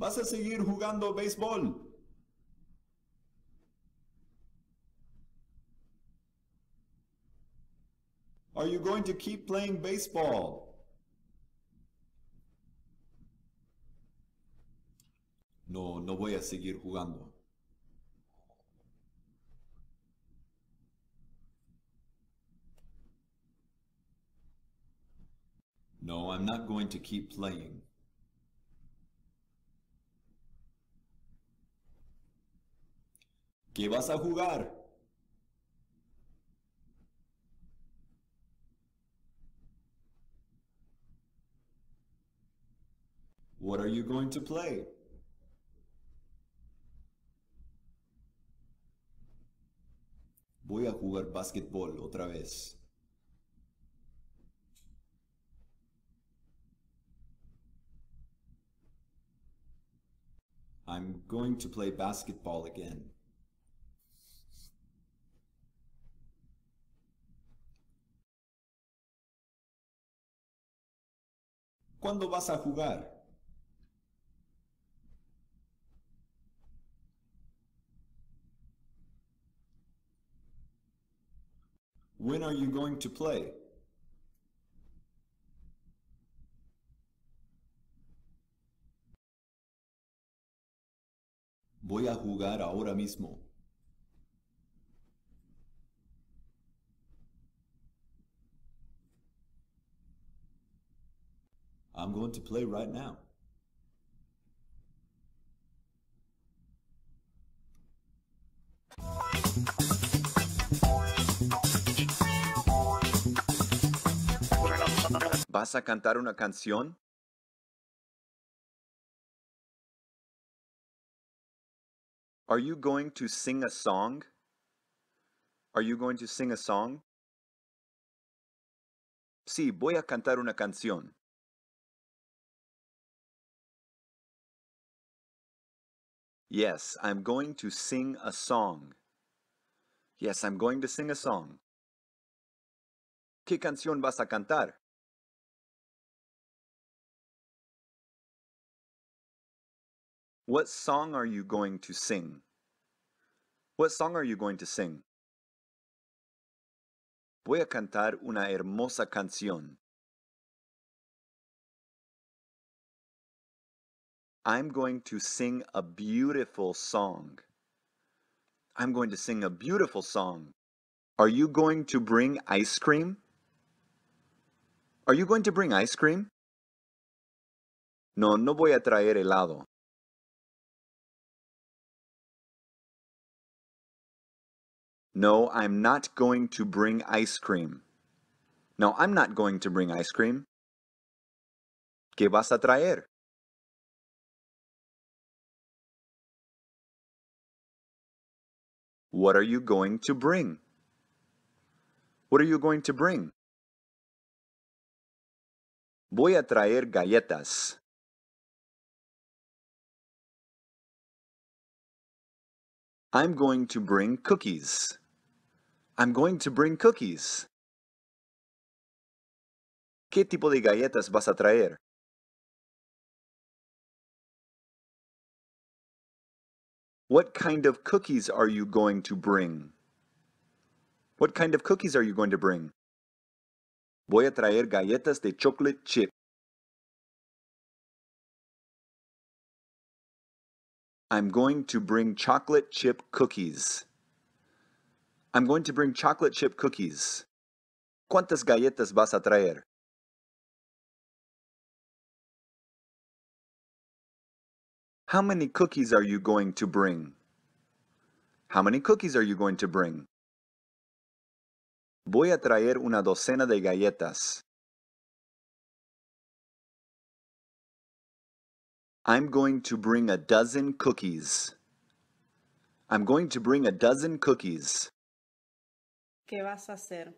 vas a seguir jugando béisbol. Are you going to keep playing baseball? No, no voy a seguir jugando. No, I'm not going to keep playing. ¿Qué vas a jugar? What are you going to play? Voy a jugar basketball otra vez. I'm going to play basketball again. ¿Cuándo vas a jugar? When are you going to play? Voy a jugar ahora mismo. I'm going to play right now. ¿Vas a cantar una canción? Are you going to sing a song? Are you going to sing a song? Sí, voy a cantar una canción. Yes, I'm going to sing a song. Yes, I'm going to sing a song. ¿Qué canción vas a cantar? What song are you going to sing? What song are you going to sing? Voy a cantar una hermosa canción. I'm going to sing a beautiful song. I'm going to sing a beautiful song. Are you going to bring ice cream? Are you going to bring ice cream? No, no voy a traer helado. No, I'm not going to bring ice cream. No, I'm not going to bring ice cream. ¿Qué vas a traer? What are you going to bring? What are you going to bring? Voy a traer galletas. I'm going to bring cookies. I'm going to bring cookies. ¿Qué tipo de galletas vas a traer? What kind of cookies are you going to bring? What kind of cookies are you going to bring? Voy a traer galletas de chocolate chip. I'm going to bring chocolate chip cookies. I'm going to bring chocolate chip cookies. ¿Cuántas galletas vas a traer? How many cookies are you going to bring? How many cookies are you going to bring? Voy a traer una docena de galletas. I'm going to bring a dozen cookies. I'm going to bring a dozen cookies. ¿Qué vas a hacer?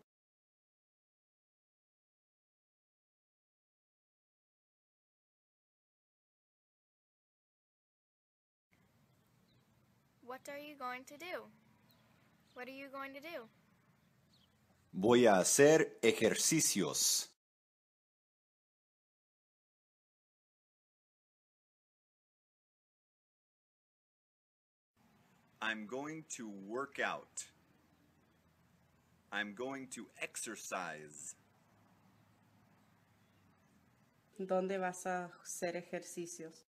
What are you going to do? What are you going to do? Voy a hacer ejercicios. I'm going to work out. I'm going to exercise. ¿Dónde vas a hacer ejercicios?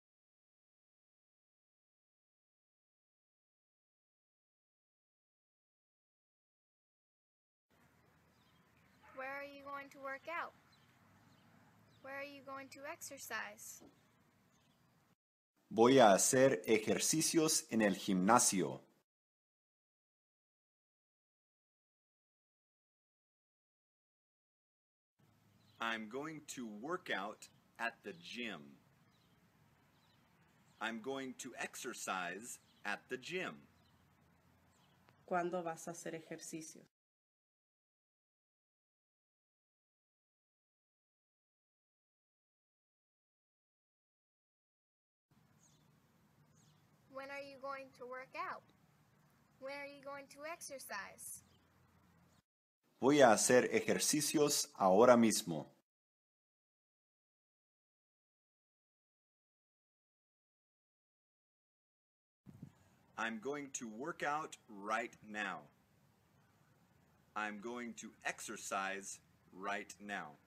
work out? Where are you going to exercise? Voy a hacer ejercicios en el gimnasio. I'm going to work out at the gym. I'm going to exercise at the gym. ¿Cuándo vas a hacer ejercicios? are you going to work out? When are you going to exercise? Voy a hacer ejercicios ahora mismo. I'm going to work out right now. I'm going to exercise right now.